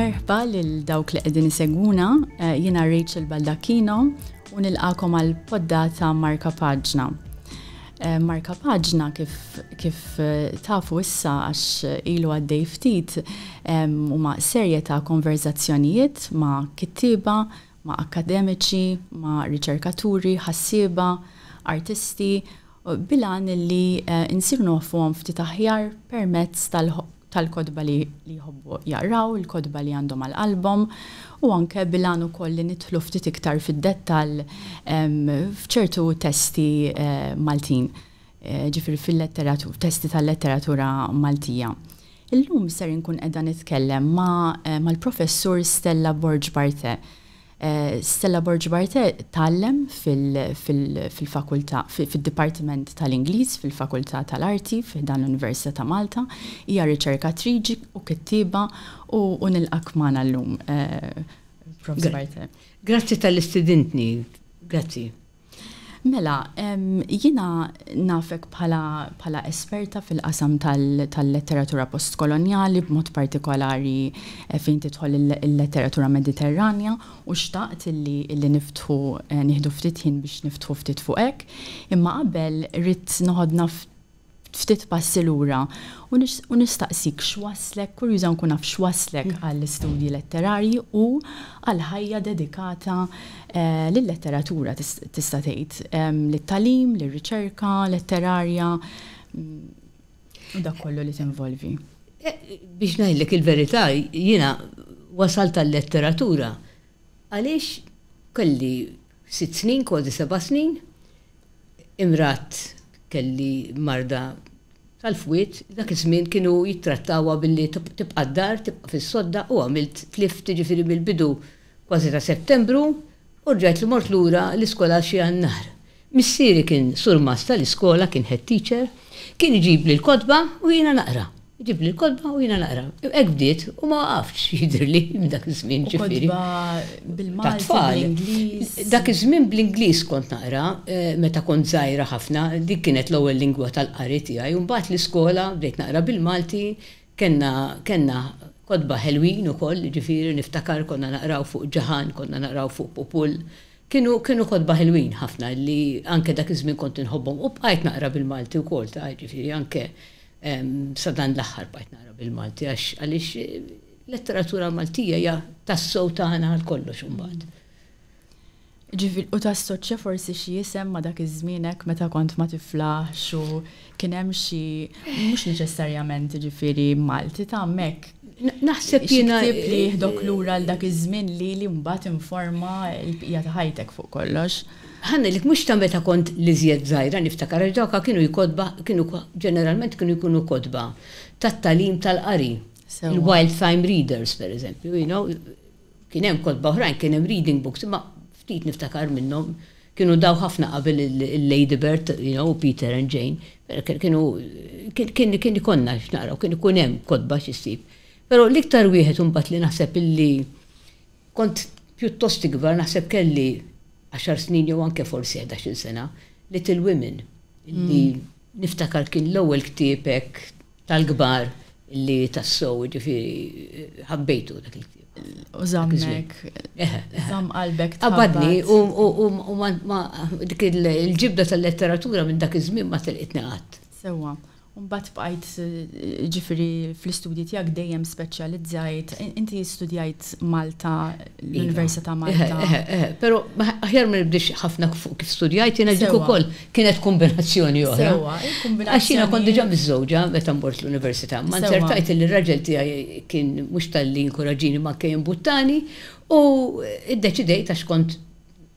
Merħba lil dawk li qegħdin isegwuna, eh, jiena Rachel Baldacchino u nilqakom għal poddata Marka Paġna. Eh, Marka Paġna kif, kif eh, tafu issa għax ilu għaddej ftit u ma' serje ta' konverzazzjonijiet ma' kittiba, ma' akademiċi, ma' riċerkaturi, ħassiba, artisti, bilan li uh, insiru ftit aħjar permezz tal-ħobb tal-kodba li jħobbu jarraw, il-kodba li għandhom għal-album, u anke bilan ukoll li nitħlu ftit iktar fid-dettal fċertu testi eh, Maltin, eh, ġifir fil-letteratur, testi tal-letteratura Maltija. Illum ser nkun edha nitkellem ma' eh, mal-professur Stella Borġ Barte, Eh, Stella Barte tallem fil fakulta fil departiment tal-Ingliż, fil-Fakultà tal-Arti, f'dan l-Università ta' Malta, hija riċerkatriġi u kittiba u nilqak akmana l eh, Prof. Barte. Grazzi tal-istudentni, grazzi. Mela, jina nafek bħala esperta fil-qasam tal-letteratura postkoloniali b'mod partikolari eh, fejn titħol il-letteratura mediterranja u xtaqt li niftħu eh, nieħdu ftit ħin biex niftħu ftit fuqek. Imma qabel rrid noħod naft ftit passi lura u nistaqsik x'waslek, kurjuża nkun naf x'waslek mm. għall-istudji letterarji u għall ħajja dedikata eh, lill-letteratura tista' tgħid, lit-talim, l riċerka letterarja mm, u dak kollu li tinvolvi. Eh, biex ngħidlek il-verità, jiena wasalt għall-letteratura għaliex kelli sitt snin, kważi seba' snin, imrat kelli marda tal-fwit, dak iż-żmien kienu jittrattawa billi tibqa' d-dar, tibqa' fis-sodda u għamilt tlift tiġifieri mill-bidu kważi ta' Settembru u rġajt li mort lura l-iskola xi għan-nar. Missieri kien surmas tal-iskola kien head teacher, kien iġib li l kotba u jiena naqra ġib li kodba u jina naqra. Ek bdiet u ma għafx jidrli dak iż-żmien ġifiri. bil-Malti, Dak iż-żmien bl-Ingliż kont naqra, eh, meta kont zaħira ħafna, dik kienet l-ewwel lingwa tal-qari tiegħi, u mbagħad l-iskola bdejt naqra bil-Malti, kenna kenna kodba ħelwin ukoll, ġifiri niftakar konna naqraw fuq ġahan, konna naqraw fuq popul. Kienu kienu kodba ħelwin ħafna li anke dak iż-żmien kont inħobbhom u bqajt naqra bil-Malti wkoll ta' ġifieri anke sadan l axar bajt nara bil-Malti, għax għalix eh, letteratura Maltija ja tassow taħna għal kollox umbat. Ġivil, u ta' soċċa forsi xie jisem ma dak iż-żmienek meta kont ma tiflaħx u kien hemm xi mhux neċessarjament ġifiri Malti ta' mek. Naħseb jiena li l eh, eh, lura l dak iż-żmien li li mbagħad informa l-bqija ta' ħajtek fuq kollox ħanna li mux ta' meta kont li zjed zaħira, niftakar ġoka kienu jkodba, kienu ġeneralment kienu jkunu kodba, tat talim tal-qari, il-Wildtime Readers, per eżempju, you know, kienem kodba uħrajn, kienem reading books, ma ftit niftakar minnom, kienu daw ħafna qabel il-Lady Bird, you know, Peter and Jane, kienu, kienu ikonna x'naraw, kien ikun hemm kodba x'issib. Però l-iktar wieħed imbagħad li naħseb illi kont piuttost ikbar naħseb kelli 10 snin jew anke forsi 11 sena, Little Women, illi mm. niftakar kien l-ewwel ktiebek tal-kbar illi tassow ġifieri ħabbejtu dak il-ktieb. Użammek. Użam eh, eh, eh, qalbek. Abadni, u dik il-ġibda tal-letteratura minn dak iż-żmien ma telqitni qatt. Sewa bat bqajt eh, ġifri fl-istudji tiegħek dejjem speċjalizzajt, inti studijajt Malta, iva. l-Università eh, Malta. Eh, però aħjar ma nibdix ħafna fuq kif studjajt jiena dik ukoll kienet kombinazzjoni oħra. Għax jiena kont diġà miż-żewġa meta l-Università. Ma nsertajt li raġel tijaj kien mhux tal-li inkoraġini ma kien buttani u id-deċidejt għax kont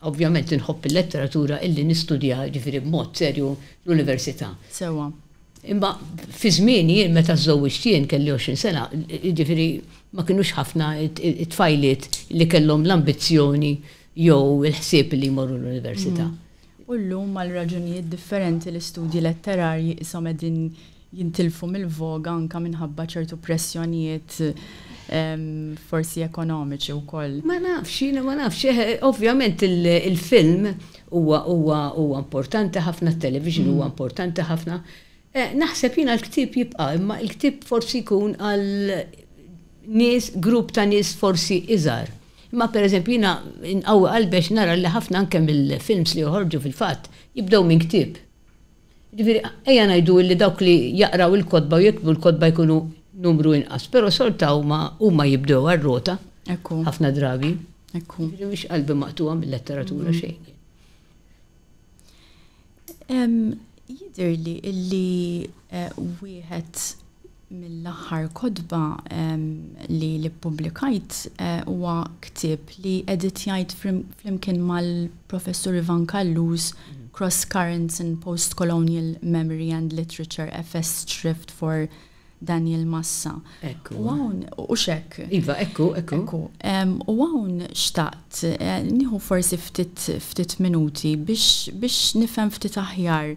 ovvjament inħobb il-letteratura illi nistudja ġifiri b'mod serju l-Università. Sewa. Imma fi żmien jien meta żżewwiġt jien kelli 20 sena, jiġifieri ma kinux ħafna it-tfajliet li kellhom l-ambizzjoni jew il-ħsieb li jmorru l-università. Mm. U llum mal-raġunijiet differenti l-istudji letterarji isom qegħdin jintilfu mill-voga anka minħabba ċertu pressjonijiet ehm, forsi ekonomiċi wkoll. Ma nafx, ma nafx, eh, ovvjament il-film huwa importanti ħafna, t-television huwa mm. importanti ħafna. Eh, naħseb jina l-ktib jibqa, imma l-ktib forsi jkun għal nis, grupp ta' nis forsi iżar. Imma per eżempju jina nqawwi għalbex nara li ħafna anke mill-films li joħorġu fil-fatt jibdew minn ktib. Ġifieri ejja ngħidu li dawk li jaqraw il-kodba u jekbu l-kodba jkunu numru inqas, però sorta huma huma jibdew għar-rota ħafna drabi. Ekku. Mhix qalbi maqtuha mill-letteratura mm-hmm. xejn jidirli illi eh, wieħed mill-aħħar kodba ehm, li eh, li publikajt huwa ktib li editjajt flimkien mal-professur Ivan Kallus mhm. Cross Currents in postcolonial Memory and Literature FS Shrift for Daniel Massa. Ekku. Wawn, u xek. Iva, ekku, ekku. Ekku. Ehm, u għawn xtaqt, eh, niħu forsi ftit minuti biex nifem ftit aħjar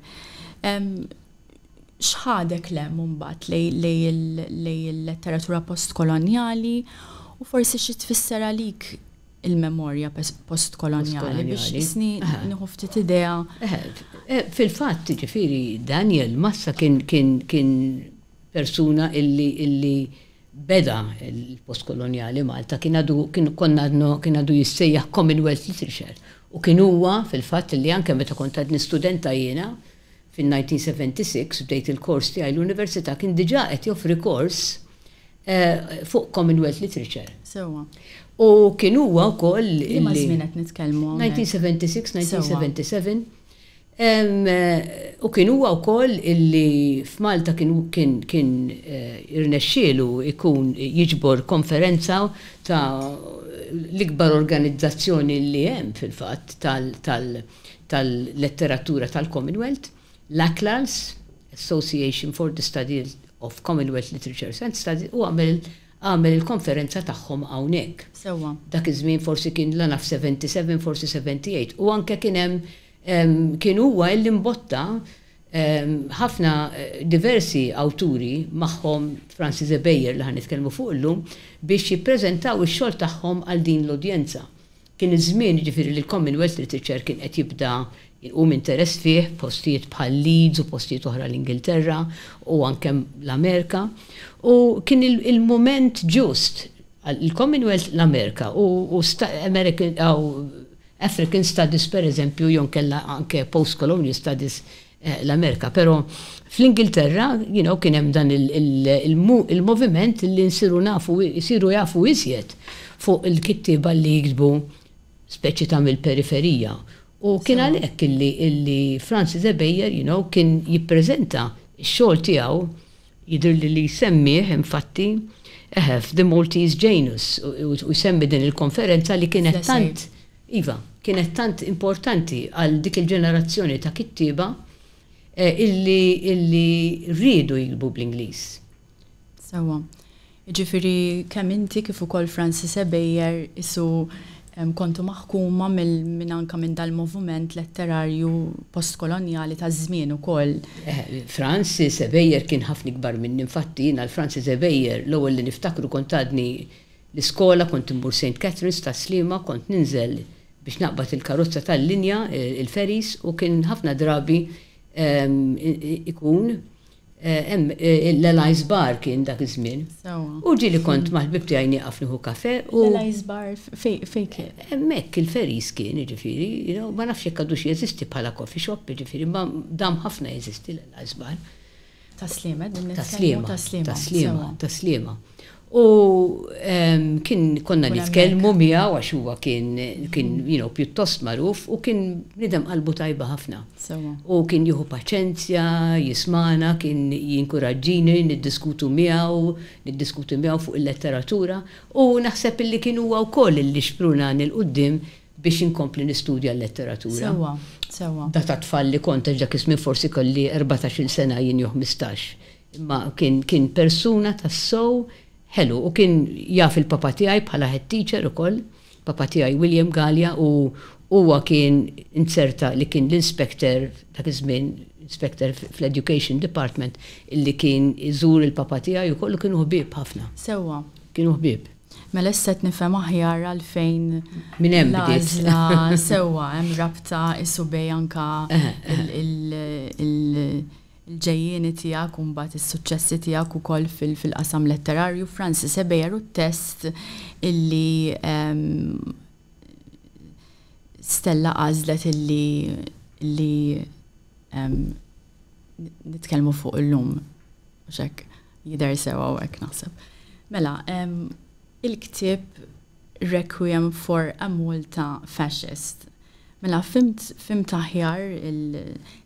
xħadek le mumbat lej il-letteratura postkolonjali u forsi xi tfisser għalik il-memorja postkolonjali biex isni nħuftit idea. Eh, eh, fil-fatt, ġifiri, Daniel Massa kien persuna illi beda il-postkolonjali Malta kien għadu kien għadu jissejjaħ Commonwealth Literature u kien huwa fil-fatt li anke meta kont għadni studenta jena, fin-1976 bdejt il-kors tiegħi l-università kien diġà qed joffri kors eh, fuq Commonwealth Literature. Sewa. U kien huwa wkoll Imma nitkellmu 1976, 1977. Eh, u kien huwa wkoll illi f'Malta kien kien eh, irnexxielu ikun jiġbor konferenza ta' l-ikbar organizzazzjoni li hemm fil-fatt tal-letteratura tal-Commonwealth l Association for the Study of Commonwealth Literature and Studies, u għamil għamil il-konferenza tagħhom hawnhekk. Sewa. Dak iż-żmien forsi kien l naf 77, forsi 78. U anke kien hemm kien huwa l-imbotta ħafna eh, diversi awturi magħhom Francis Ebejer li ħan nitkellmu fuq lum, biex jippreżentaw ix-xogħol tagħhom għal din l-udjenza. Kien iż-żmien ġifieri li l-Commonwealth Literature kien qed jibda u um interess fih postijiet bħal Leeds u postijiet oħra l-Ingilterra u anke l-Amerika. U kien il-moment ġust il-Commonwealth l-Amerika u American aw, African Studies per eżempju jon kella anke post-colonial studies eh, l-Amerika, pero fl-Ingilterra, you know, kien hemm dan il-moviment li nsiru nafu, jisiru jafu iżjed fuq il-kittiba li jikbu speċi ta' mill-periferija U kien għalhekk illi illi Francis Ebeyer, you know, kien jippreżenta x-xogħol tiegħu li li infatti eħef eh, the Maltese Janus u semmi din il-konferenza li kienet tant iva, kienet tant importanti għal dik il-ġenerazzjoni ta' kittiba eh, illi illi rridu jilbu bl-Ingliż. Sawa. Ġifiri kemm inti kif ukoll Francis Ebeyer, isu kontu maħkuma minn anka minn dal movement letterarju postkoloniali ta' żmien ukoll. Eh, Francis Ebejjer kien ħafna ikbar minn infatti jiena l-Francis Ebejjer l-ewwel li niftakru kont għadni l-iskola kont imbur St. Catherine's ta' Slima kont ninżel biex naqbad il-karozza tal-linja eh, il-feris u kien ħafna drabi ehm, ikun Eh, eh, l elize Bar kien dak iż-żmien. U ġili kont maħbib tiegħi nieqaf nieħu kafe. l elize Bar fejn kien? il-feris kien, ġifiri, ma nafx jekkadu xie jesisti bħala coffee shop, ġifiri, ma dam ħafna jesisti l elize Bar. Taslima, din Taslima, taslima, taslima. U kien konna nitkellmu miegħu għax huwa kien kien you know, pjuttost magħruf u kien nidem qalbu tajba ħafna. U kien jieħu paċenzja, jismana, kien jinkuraġġini niddiskutu miegħu, niddiskutu miegħu fuq il-letteratura u naħseb illi kien huwa wkoll illi xpruna il qudiem biex inkompli nistudja l-letteratura. Sewa, sewa. Da tfal li konta ġak ismin forsi kolli 14 sena jien 15. Ma kien, kien persuna tas-sow Hello, u kien jaf il-papa tiegħi bħala head teacher ukoll, papa tiegħi William Gallia u huwa kien inserta li kien l-inspector dak iż-żmien inspector fl-Education Department illi kien iżur il-papa tiegħi ukoll kienu ħbieb ħafna. Sewwa. Kienu ħbieb. Mela s-set nifem aħjar għalfejn minn hemm bdiet. Sewwa hemm rabta isubej anka eh, eh. il- il-ġejjieni tiegħek u mbagħad is-suċċessi tiegħek ukoll fil-qasam letterarju Francis Ebejer u test illi ehm, Stella għażlet illi li ehm, nitkellmu fuq illum xek jidher sewa u hekk naħseb. Mela, ehm, il-ktib Requiem for a Multa Fascist Mela, fimt, fimt aħjar,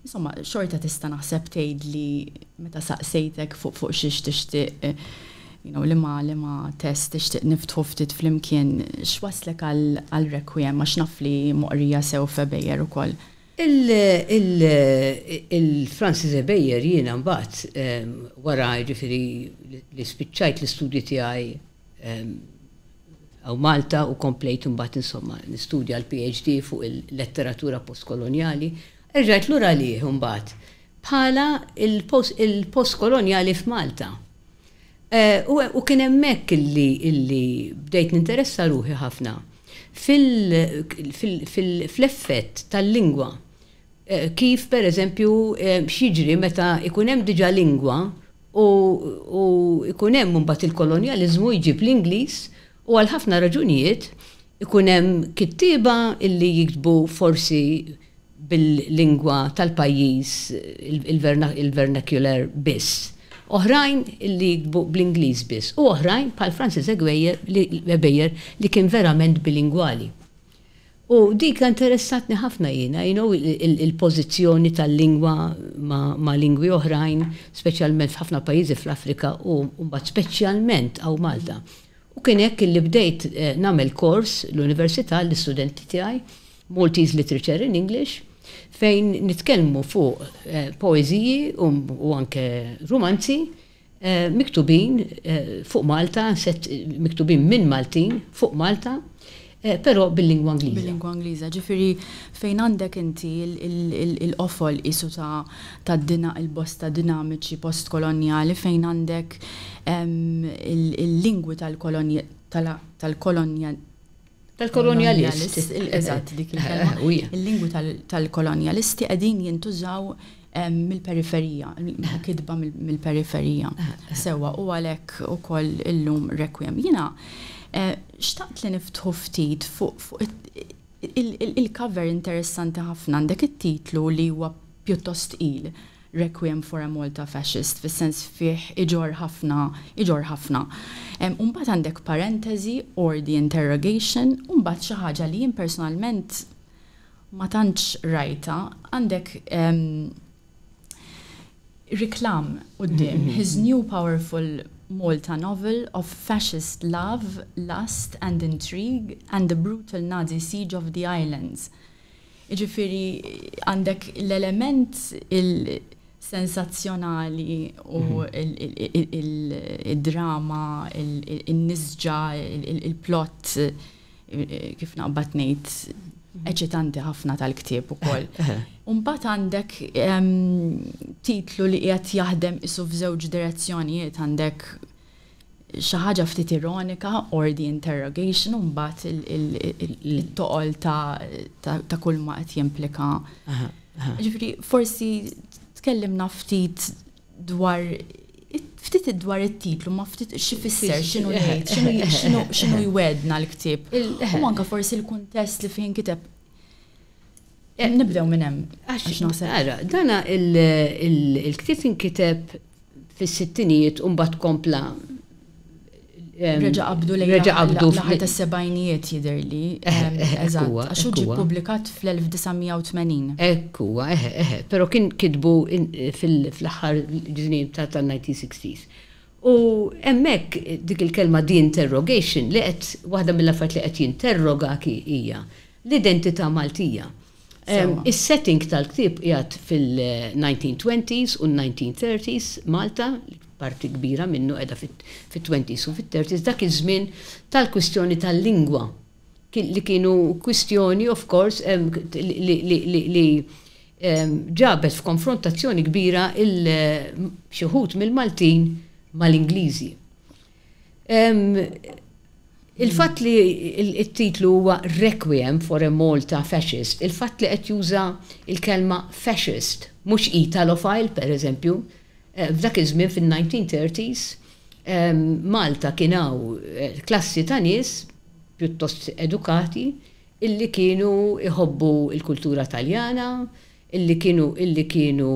insomma, xorta tista naħseb tgħid li meta saqsejtek fuq fuq xiex tixtieq, eh, you know, lima lima test tixtieq niftħu ftit flimkien, x'waslek għal rekwiem għax naf li moqrija sew febejjer ukoll. Il-Francis Ebejjer jiena mbagħad eh, wara jiġifieri li spiċċajt l-istudji tiegħi eh, għaw Malta u komplejt mbagħad insomma nistudja l-PhD fuq il-letteratura postkoloniali. Erġajt lura li mbagħad bħala il-postkoloniali f'Malta. Eh, u kien hemmhekk illi bdejt ninteressa ruħi ħafna fil-effett tal-lingwa. Eh, kif per eżempju eh, xieġri meta ikun hemm diġa lingwa u ikun hemm mbagħad il-kolonjaliżmu jġib l-Ingliż U għal ħafna raġunijiet ikun hemm kittiba illi jiktbu forsi bil-lingwa tal-pajjiż il-vernacular biss. Oħrajn illi jiktbu bl-Ingliż biss u oħrajn pal Francis Egbejer li kien verament bilingwali. U dik interessatni ħafna jina, you il-pozizjoni tal-lingwa ma' lingwi oħrajn, specialment f'ħafna pajizi fl-Afrika u mbagħad specialment għaw Malta. U kien hekk li bdejt eh, nagħmel kors l-università l-istudenti tiegħi, Maltese Literature in English, fejn nitkellmu fuq eh, poeziji um, u anke romanzi eh, miktubin fuq Malta, set miktubin minn Maltin fuq Malta Eh, pero bil-lingwa Ingliża. Bil-lingwa Angliża, ġifiri fejn għandek inti l-offol isu ta' dina il-bosta dinamiċi post-koloniali fejn għandek il-lingwi tal-kolonja tal-kolonja kolonjalist dik il-lingwi eh, eh, tal-kolonjalisti qegħdin jintużaw mill-periferija, kidba mill-periferija. Sewa u għalhekk ukoll illum rekwiem. Jina, Eh, xtaqt li niftħu ftit fuq il-cover interessanti ħafna għandek it-titlu li huwa pjuttost il Requiem for a Malta Fascist, fis sens fih iġor ħafna, iġor ħafna. Umbat għandek parentesi or the interrogation, umbat xi ħaġa li jien personalment ma tantx rajta, għandek reklam riklam u his new powerful Malta novel of fascist love, lust and intrigue and the brutal Nazi siege of the islands. Iġifiri għandek l-element il-sensazzjonali u il-drama, il-nizġa, il-plot, kif naqbat nejt Mhm. eċitanti ħafna tal-ktieb ukoll. Eh, eh. Umbat għandek titlu li jgħat jaħdem isu f'żewġ direzzjonijiet għandek xi ħaġa ftit ironika or the interrogation u mbagħad il-toqol ta' kull ma qed jimplika. Ġifri, forsi tkellimna ftit dwar ftit id-dwar it-titlu ma ftit xifisser xinu jgħid, xinu jwedna l-ktib. U anka forsi l-kuntest li fejn kiteb. Eh. Nibdew minn hemm. Ara, dana il-ktib inkiteb fis-sittinijiet u mbagħad kompla Reġa għabdu li Reġa qabdu. Laħat s-sebajnijiet jider li. Eh, eh, eh, eżatt. Għaxu ġi publikat fl-1980. Ekku, eħe, eħe. Pero kien kidbu fil ħar ġinin ta' 1960s. U emmek dik il-kelma di interrogation li qed waħda mill affat li qed jinterroga ki ija, l-identità Maltija. Is-setting tal-ktib jgħat fil-1920s u 1930s Malta, parti kbira minnu edha fit-20s u fit-30s, dak iż-żmien tal-kwistjoni tal-lingwa li kienu kwistjoni, of course, li ġabet f'konfrontazzjoni kbira il xuhut mill-Maltin mal-Ingliżi. Il-fat li il-titlu huwa Requiem for a Malta Fascist, il-fat li qed juża il-kelma fascist, mhux italophile per eżempju, Eh, f'dak iż-żmien fin-1930s Malta kienaw eh, klassi ta' nies pjuttost edukati illi kienu iħobbu il-kultura taljana, illi kienu illi kienu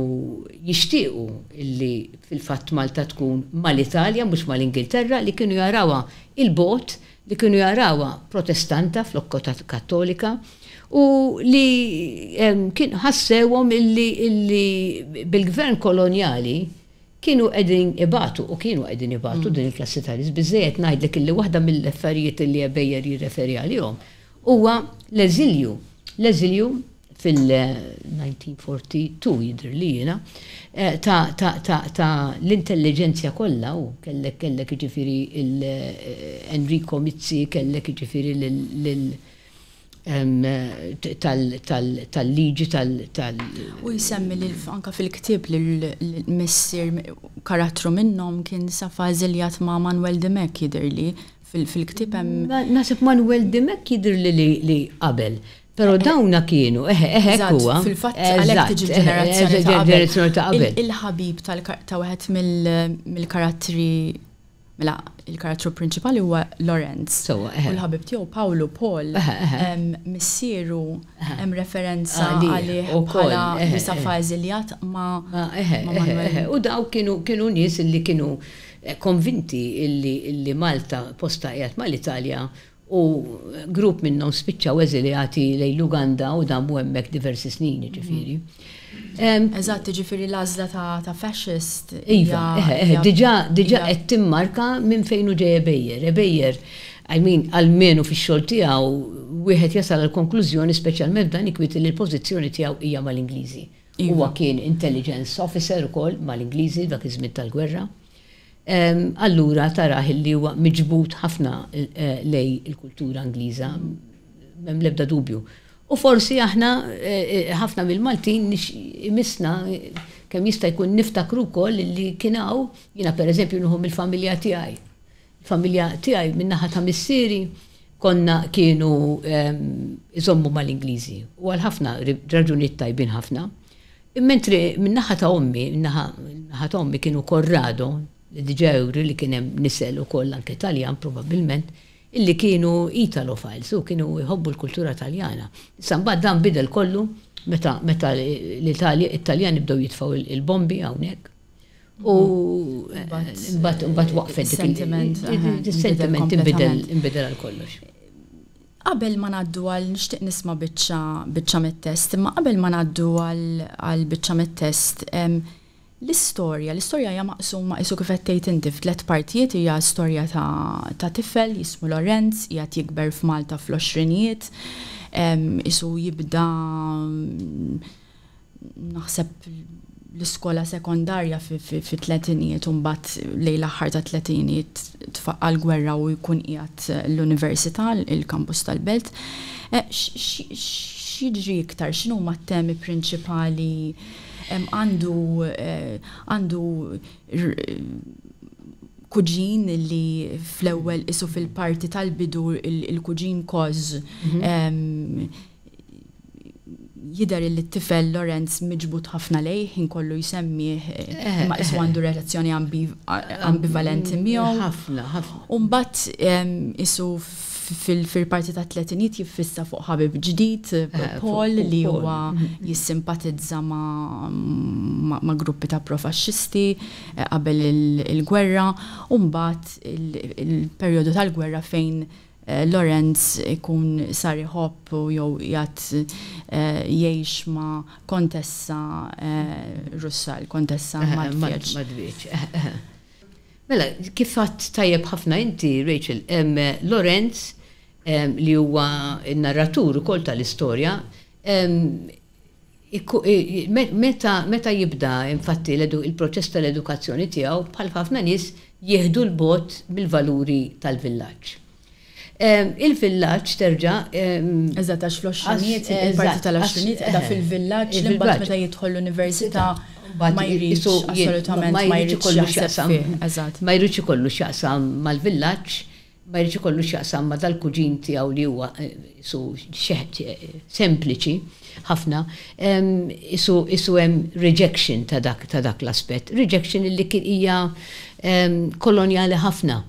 jixtiequ illi fil-fatt Malta tkun mal-Italja mhux mal-Ingilterra li kienu jarawa il-bot li kienu jarawa protestanta flokko kattolika u li kien ħassewhom illi, illi bil-gvern kolonjali kienu edin ibatu u kienu edin ibatu mm. din il-klassi tal-is bizzejet najdlek illi wahda mill-affarijiet li għabejjer jirreferi għal-jom huwa l ezilju l ezilju fil-1942 jidr li jina eh, ta' l-intelligenzja kollha u kellek kellek ġifiri il-Enrico eh, Mizzi, kellek ġifiri l- tal-liġi tal- U jisemmi li anka fil-ktib li l-missir karattru minnom kien safaziljat ma' Manuel Demek jidir li fil-ktib hemm. Nasib Manuel Demek jidir li li qabel. Pero eh, eh. dawna kienu, eħe, eh, eħe, huwa. Fil-fatt, għalek tiġi ġenerazzjoni ta' qabel. Il-ħabib ta' wieħed mill-karattri Mela, il-karattru prinċipali huwa Lorenz. So, uh l-ħabib tiegħu Paolo Paul eh, eh, missieru hemm referenza ah, għalih bħala bisa Fażiljat ma U daw kienu kienu nies li kienu konvinti li Malta posta qiegħed mal-Italja u grupp minnhom spiċċaw eżiljati lejn Luganda uganda u damu hemmhekk diversi snin ġifieri. Mm -hmm. Eżatt, ġifiri l-azla ta' fascist. Iva, diġa, eh, eh, diġa qed timmarka minn fejnu ġej Ebejjer. Ebejjer, I mean, għalmenu fi xol tijaw, wieħed jasal għal-konklużjoni specialment dan ikwit li l-pozizjoni tijaw hija mal-Ingliżi. Iva. Huwa kien intelligence officer ukoll mal-Ingliżi dak iż-żmien tal-gwerra. Allura taraħ li huwa miġbut ħafna eh, lej il-kultura Ingliża, mem lebda dubju U forsi aħna e, e, ħafna mill-Maltin imisna e, kemm jista' jkun niftakru wkoll li kienaw jiena pereżempju nuhum il familja tiegħi. Familja tiegħi min-naħa ta' missieri konna kienu iżommu mal-Ingliżi u għal ħafna raġunijiet tajbin ħafna. Mentri min-naħa ta' ommi, min-naħa ta' ommi kienu Korrado, diġewri li kien hemm nisel ukoll anke Taljan probabbilment, illi kienu Italofiles u kienu jħobbu l-kultura taljana. Sambad dan bidel kollu meta l-Italjani bdew jitfaw il-bombi hawnhekk. U eh, bat waqfet dik sentiment Il-sentiment inbidel għal kollox. Qabel ma naddu għal nixtieq nisma biċċa biċċa mit-test, imma qabel ma naddu għal biċċa mit-test, L-istorja, l-istorja hija maqsuma isu kif qed tgħid inti f'tliet partijiet hija storja ta', ta tifel jismu Lorenz, hija jikber f'Malta fl-20 isu jibda mm, naħseb l-iskola sekondarja fi tletinijiet un bat lejla aħħar ta' tletinijiet tfaqqa gwerra u jkun qiegħed l-università, il-kampus tal-belt. E, x'jiġri iktar, x'inhuma t temi prinċipali għandu eh, għandu kuġin li fl-ewwel isu fil-parti tal-bidu il-kuġin koz mhm. jidher li t-tifel Lorenz miġbut ħafna lejh inkollu jsemmi eh, ma' iswa għandu relazzjoni eh, ambivalenti miegħu. Ħafna, ħafna. Umbat isu fil-parti ta' tletinit jiffissa fuq ħabib ġdid, eh, eh, Paul li huwa mhm. jissimpatizza ma' gruppi ta' profaxxisti eh, qabel il-gwerra, u mbagħad il-perjodu tal-gwerra fejn Lorenz ikun sari hopp u jew jgħat jgħix ma kontessa russa, l-kontessa Madvieċ. Mela, kifat tajjeb ħafna inti, Rachel, Lorenz li huwa narratur ukoll tal-istorja, meta jibda infatti il-proċess tal-edukazzjoni tiegħu bħal ħafna nies jieħdu l-bot bil-valuri tal-villaġġ. Il-villaċ terġa. Eżat, għax fl eh, il-parti tal-20 edha eh, fil-villaċ, l-imbat meta jidħol l-Università ma jirriċi ma jridx kollu xjaqsam. Ma kollu mal-villaċ, ma jirriċi kollu xaqsam ma dal-kuġin tiegħu li huwa eh, su sempliċi ħafna, isu isu hemm rejection ta' dak l-aspett. Rejection li kien hija kolonjali ħafna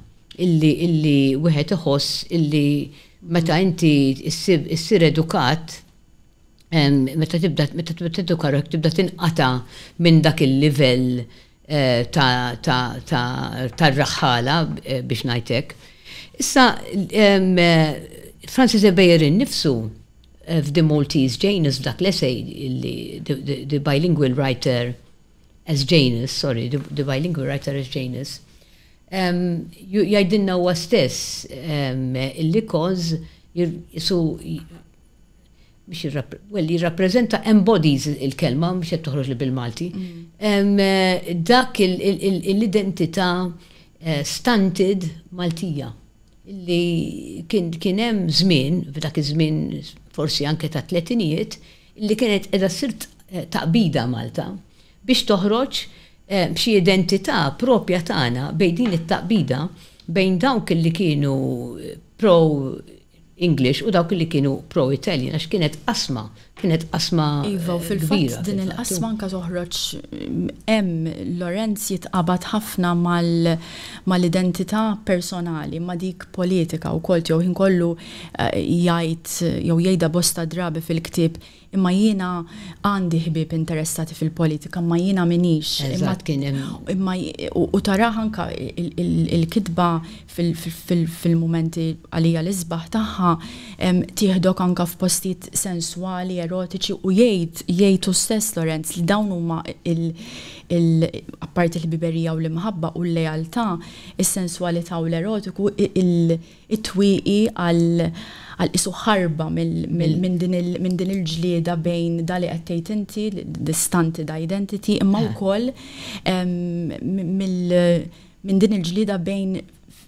illi illi wieħed iħoss illi meta inti issir edukat meta tibda meta tibda tidduka tibda tinqata minn dak il-livell eh, ta' raħħala eh, biex ngħidlek. Issa eh, Francis Ebejerin nifsu f'The Maltese Janus dak l-essay illi the bilingual writer as Janus, sorry, the bilingual writer as Janus jajdinna huwa stess illi koz jisu biex well, embodies il-kelma, biex qed toħroġ li bil-Malti, mm. eh, dak l-identità eh, stunted Maltija. Illi kien hemm żmien, f'dak iż-żmien forsi anke ta' tletinijiet, li kienet qiegħda sirt eh, taqbida Malta biex toħroġ Eh, b'xi identità propja tagħna bejn din it-taqbida bejn dawk li kienu eh, pro English u dawk li kienu pro-Italjan għax kienet asma, kienet asma. Eh, iva, u fil-fatt din il-asma nka toħroġ hemm Lorenz jitqabad ħafna mal-identità personali, ma dik politika u kolt jew kollu jgħid jew jgħida bosta drabi fil-ktib imma jiena għandi ħbib interessati fil-politika, imma jiena minix. Imma imma u taraħ anka il-kitba fil-momenti għalija l-isbaħ taħħa tieħdok anka f'postijiet sensuali, erotiċi u jgħid jgħid stess Lorenz li dawn huma il-apparti l-biberija u l-imħabba u l-lejaltà, il sensualità u l-erotiku, il-twiqi għal għal isu ħarba mm. minn din il-ġlieda bejn dali għattejt inti, distanti da identity, imma wkoll minn din il-ġlieda bejn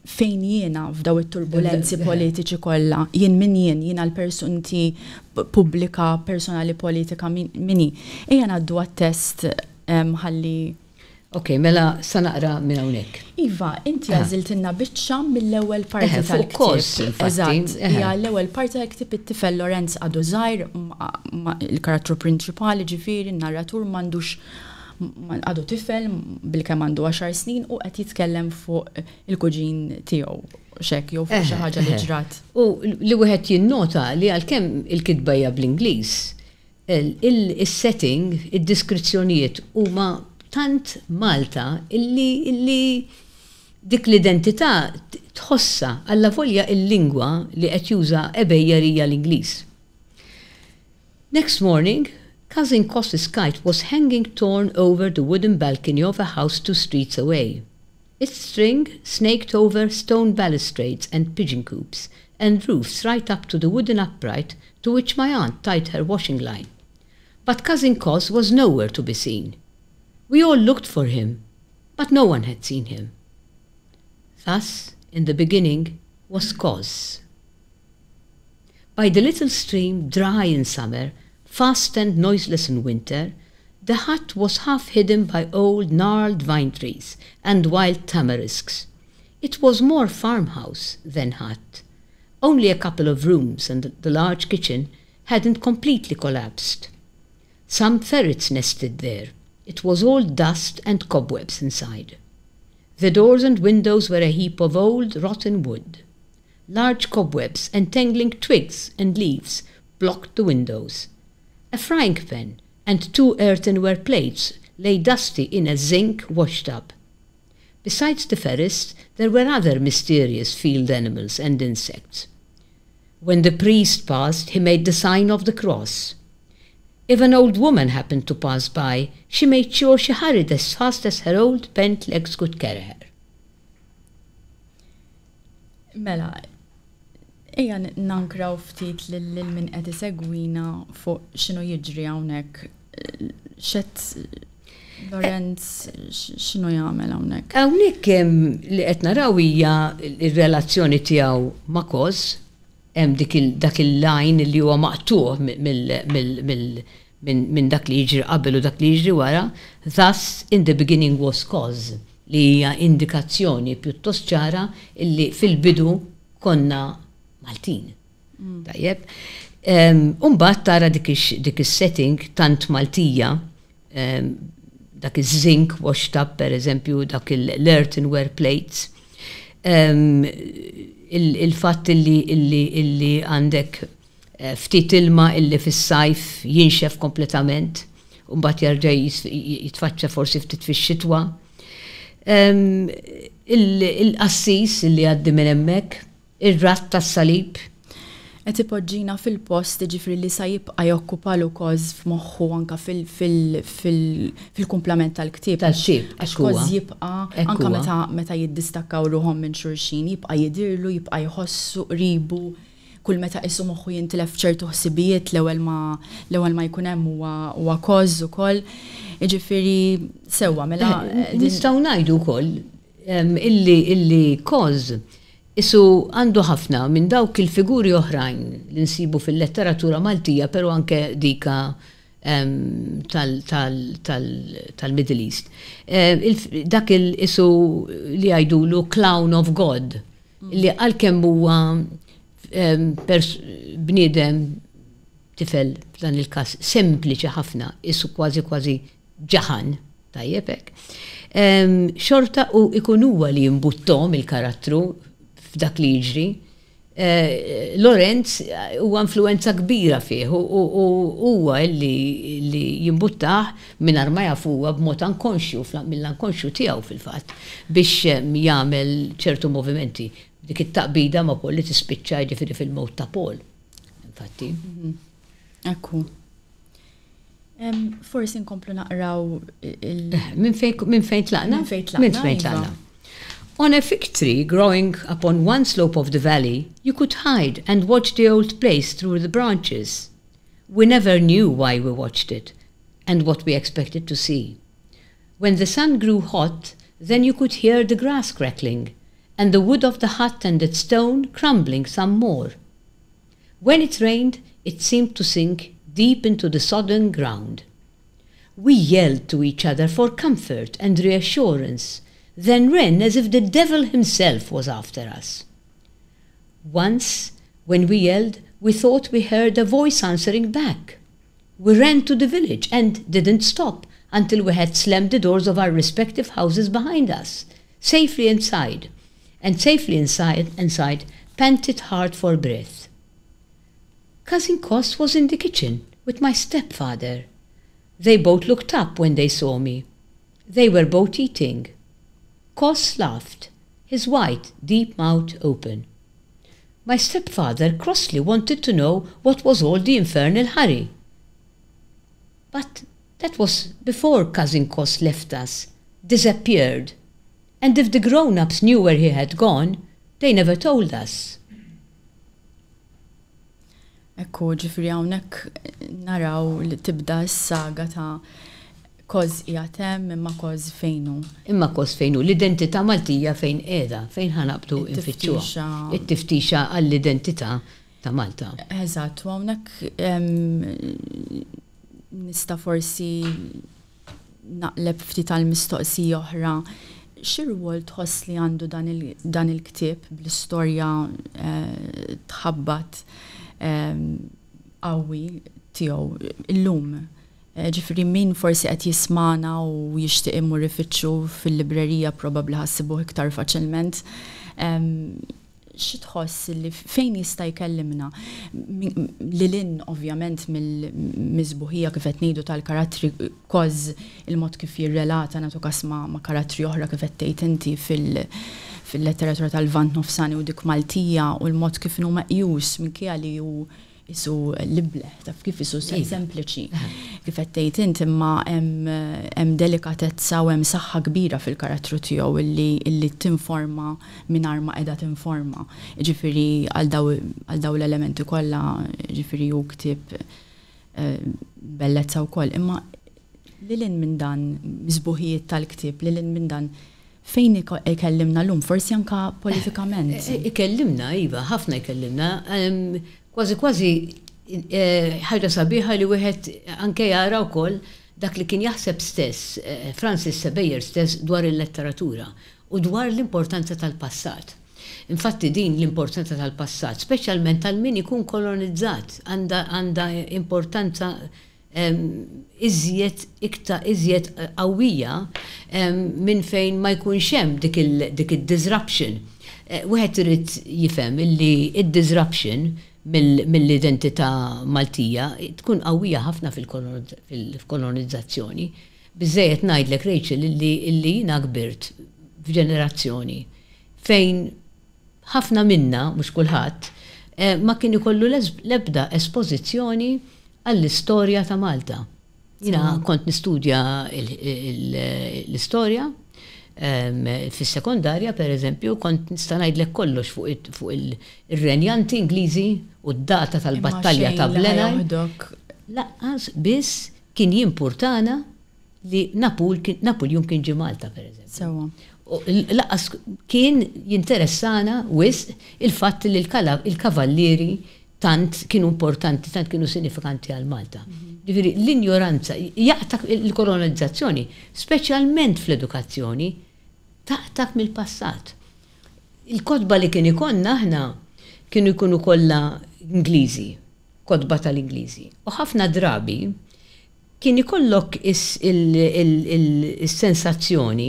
fejn jiena f'daw it-turbulenzi politiċi kollha, jien min jien, jiena l personti pubblika, personali politika minni. Ejja għaddu għat-test ħalli Ok, mela sanaqra minn hawnhekk. Iva, inti ah. għażiltinna biċċa mill-ewwel parti tal-ktieb. Eżatt, hija l-ewwel parti tal-ktieb it-tifel Lorenz għadu il-karattru prinċipali ġifieri, narratur m'għandux għadu tifel bil-kem għandu 10 snin u qed jitkellem fuq il-kuġin tiegħu xek jew fuq xi ħaġa li ġrat. U li wieħed jinnota li għalkemm il kitbajja bl-Ingliż, il-setting, id-diskrizzjonijiet huma tant Malta illi illi dik l-identità tħossa alla volja il-lingwa li qed juża ebejjerija l-Ingliż. Next morning, Cousin Costa's kite was hanging torn over the wooden balcony of a house two streets away. Its string snaked over stone balustrades and pigeon coops and roofs right up to the wooden upright to which my aunt tied her washing line. But Cousin Cos was nowhere to be seen. We all looked for him, but no one had seen him. Thus, in the beginning, was cause. By the little stream, dry in summer, fast and noiseless in winter, the hut was half hidden by old gnarled vine trees and wild tamarisks. It was more farmhouse than hut. Only a couple of rooms and the large kitchen hadn't completely collapsed. Some ferrets nested there, it was all dust and cobwebs inside. The doors and windows were a heap of old, rotten wood. Large cobwebs entangling twigs and leaves blocked the windows. A frying pan and two earthenware plates lay dusty in a zinc washed up. Besides the ferrets, there were other mysterious field animals and insects. When the priest passed, he made the sign of the cross. If an old woman happened to pass by, she made sure she hurried as fast as her old bent legs could carry her. Mela, ejja nankraw ftit lil min qed isegwina fuq x'inhu jiġri hawnhekk. X'qed Lorenz x'inhu jagħmel hawnhekk? Hawnhekk li qed naraw hija r-relazzjoni tiegħu ma' koż hemm dak il-lajn li huwa maqtuh minn dak li jiġri qabel u dak li jiġri wara, thus in the beginning was cause li hija indikazzjoni pjuttost ċara illi fil-bidu konna Maltin. Mm. Tajjeb. Umbat tara dik is-setting tant Maltija dak iż-zinc washed up per eżempju dak l-earthenware plates il-fatt illi għandek eh, ftit ilma illi fis-sajf jinxef kompletament, u mbagħad jerġa' jitfaċċa forsi ftit fix-xitwa. Il-qassis illi għaddi minn hemmhekk, ir-rat tas-salib, qed ipoġġina fil-post ġifri li sa jibqa' jokkupa l jokkupalu koż f'moħħu anka fil-kumplament tal-ktieb. Tal-xib. Għax koż jibqa' anka meta meta jiddistakkaw ruhom minn xulxin, jibqa' jidirlu, jibqa' jħossu qribu kull meta isu moħħu jintilef ċertu ħsibijiet l-ewwel ma l-ewwel ma jkun hemm huwa sewa, ukoll. Jiġifieri sewwa mela. Eh, nistgħu ngħidu wkoll illi koz. Isu għandu ħafna minn dawk il-figuri oħrajn li nsibu fil-letteratura Maltija, pero anke dika tal-Middle East. Eh, dak il-isu li għajdulu Clown of God, mm. li għal-kem huwa bnidem tifel f'dan il-kas sempliċi ħafna, isu kważi kważi ġahan, tajjebek. Xorta u ikun li jimbuttom il-karattru f'dak li jiġri. Eh, Lorenz eh, huwa influenza kbira fih u huwa li jimbuttaħ minn ma jafuwa b'mod ankonxju, mill-ankonxju tiegħu fil-fatt biex eh, jagħmel ċertu movimenti. Dik it-taqbida ma polli tispiċċa jiġifieri fil-mod ta' Pol. Infatti. Mhm. Ekku. Forsi nkomplu naqraw il- Minn fejn tlaqna? Minn fejn tlaqna. Minn fejn iva. tlaqna. On a fig tree growing upon one slope of the valley, you could hide and watch the old place through the branches. We never knew why we watched it and what we expected to see. When the sun grew hot, then you could hear the grass crackling and the wood of the hut and its stone crumbling some more. When it rained, it seemed to sink deep into the sodden ground. We yelled to each other for comfort and reassurance then ran as if the devil himself was after us. Once, when we yelled, we thought we heard a voice answering back. We ran to the village and didn't stop until we had slammed the doors of our respective houses behind us, safely inside, and safely inside, inside, panted hard for breath. Cousin Cos was in the kitchen with my stepfather. They both looked up when they saw me. They were both eating. Koss laughed, his wide, deep mouth open. My stepfather crossly wanted to know what was all the infernal hurry. But that was before Cousin Koss left us, disappeared, and if the grown ups knew where he had gone, they never told us. Ekku ġifri għawnek naraw li tibda s-saga ta' koz jatem imma koz fejnu. Imma koz fejnu, l-identità Maltija fejn edha, fejn ħanabtu infittxuha. It-tiftixa għall-identità ta' Malta. Eżatt, u hawnhekk nista forsi naqleb ftit għal mistoqsija oħra. Xir tħoss li għandu dan il-ktib bl-istorja eh, tħabbat qawwi tiegħu illum? Eh, ġifri min forsi qed jismana u jixtieq immu rifiċu fil-librerija probabbli ħassibu iktar faċilment. Xi tħoss li fejn jista' jkellimna? Lilin ovvjament mill-miżbuħija kif qed ngħidu tal-karattri koz il-mod kif jirrelata nagħtu kasma ma' karattri oħra kif qed tgħid inti fil- fil-letteratura tal-vant nofsani u dik Maltija u l-mod kif nu maqjus minn li isu libleħ, taf kif isu sempliċi. Kif għattejt int imma hemm delikatezza u hemm saħħa kbira fil-karattru tiegħu illi tinforma mingħajr ma qiegħda tinforma. Ġifieri għal daw l-elementi kollha ġifieri hu ktieb eh, bellezza wkoll. Imma lilin minn dan miżbuħijiet tal-ktieb, lilin minn dan fejn ikellimna l-lum, forsi anka eh, politikament. Eh, ikellimna, iva, ħafna ikellimna kważi kważi eh, ħaġa sabiħa li wieħed anke jara wkoll dak li kien jaħseb stess eh, Francis Sebejer stess dwar il-letteratura u dwar l-importanza tal-passat. Infatti din l-importanza tal-passat, speċjalment tal-min ikun kolonizzat, għanda importanza iżjed ikta iżjed eh, qawwija minn fejn ma jkunx hemm dik il-disruption. Wieħed irid jifhem illi id-disruption mill-identità Maltija tkun qawwija ħafna fil-kolonizzazzjoni. Biżejjed ngħidlek Rachel illi jiena kbirt f'ġenerazzjoni fejn ħafna minna, mhux kulħadd, eh, ma kien ikollu l-ebda espożizzjoni għall-istorja ta' Malta. Jina kont nistudja l-istorja Fis-sekondarja, per eżempju, kont ngħidlek kollox fuq il-renjanti Ingliżi u d-data tal-battalja ta' Blena. Laqqas biss kien jimpurtana li Napol jum kien ġi Malta, per eżempju. Laqqas kien jinteressana wis il-fatt li l-kavallieri tant kienu importanti, tant kienu sinifikanti għal Malta. Mhm. Ġifiri, l-ignoranza, jaqta l-kolonizzazzjoni, specialment fl-edukazzjoni, taqtak mill-passat. Il-kodba li kien ikonna aħna kien ikunu kollha Ingliżi, kodba tal-Ingliżi. U ħafna drabi kien ikollok is-sensazzjoni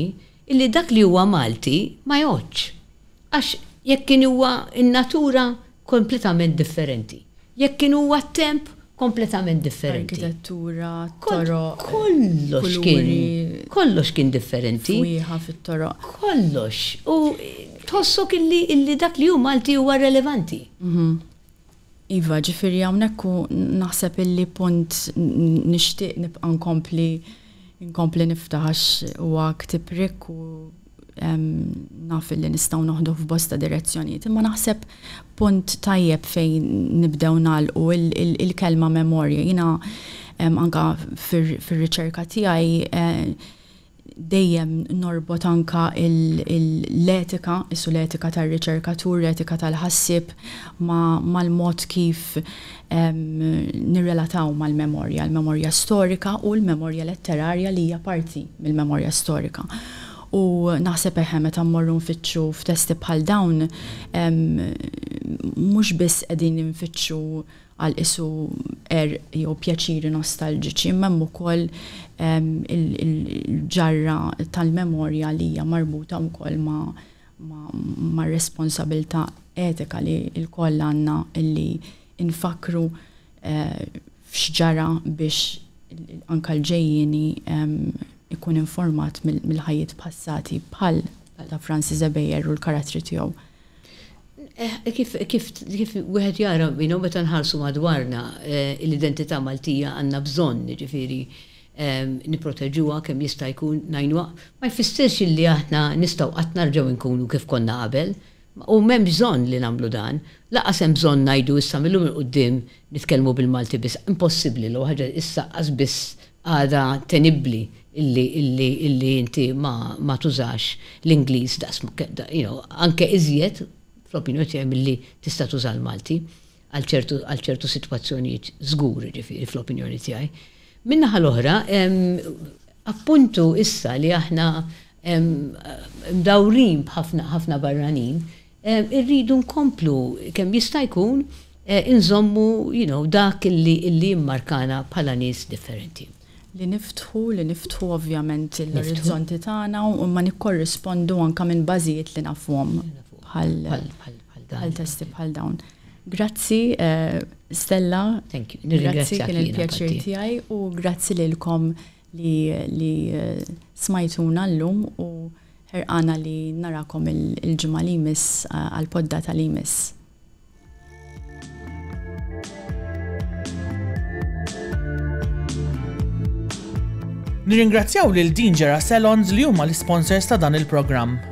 illi dak li huwa Malti ma joċ. Għax jekk kien huwa in-natura kompletament differenti. Jekk kien huwa temp kompletament differenti. Arkitettura, toroq. Kollox kien. Kollox kien differenti. Wieħa fit-toroq. Kollox. U tħossok illi, illi dak li huma Malti huwa relevanti. Mhm. Iva, ġifiri għamnek u naħseb illi punt nishtiq nibqa nkompli nkompli niftaħax u għak tiprek u naf li nistaw noħdu f'bosta direzzjonijiet, Ma naħseb punt tajjeb fejn nibdew nalqu il-kelma memorja. Jina anka fir-riċerka tiegħi eh, dejjem norbot anka l-etika, issu l-etika tal-riċerkatur, l-etika tal-ħassib mal-mod kif nirrelataw mal-memorja, l-memorja storika u l-memorja letterarja li hija parti mill-memorja storika. U naħseb eħem meta mmorru nfittxu f'testi bħal dawn, mhux biss qegħdin nfittxu għal isu er jew pjaċiri nostalġiċi, imma ukoll il-ġarra tal-memorja li hija marbuta wkoll ma' ma' responsabilta etika li il koll għanna illi infakru eh, fxġara biex anka l-ġejjini ikun informat mill-ħajiet passati bħal ta' Francis Abejer u l-karatri tiegħu. Eh, eh, kif kif kif wieħed jara binu meta nħarsu madwarna eh, l-identità Maltija għandna bżonn, ġifieri ehm, niproteġuha kemm jista' jkun najnwa, ma jfissirx li aħna nistgħu qatt narġgħu nkunu kif konna qabel. U m'hemm bżonn li nagħmlu dan, laqas hemm bżonn ngħidu issa millum il qudiem nitkellmu bil-Malti biss, impossibbli l ħaġa issa qas biss għada tenibbli illi illi illi inti ma ma tużax l-Ingliż daqs you know, anke iżjed fl-opinjoni tiegħi milli tista' tuża l-Malti għal ċertu sitwazzjonijiet żgur ġifieri fl-opinjoni tiegħi. Min-naħa l-oħra, appuntu issa li aħna mdawrin ħafna barranin, irridu nkomplu kemm jista' jkun eh, inżommu, you know, dak illi mmarkana bħala nies differenti li niftħu, li niftħu ovvjament l-orizzonti tagħna u ma nikkorrispondu anke minn bażijiet li nafhom bħal testi bħal dawn. Grazzi eh, Stella, grazzi kien il-pjaċir tiegħi u grazzi lilkom li eh, smajtuna llum u ħerqana li narakom il-ġimgħa li jmiss eh, għal-podda tal-imis. Nirringrazzjaw lil Dinġera Salons li huma l-sponsors ta' dan il-programm.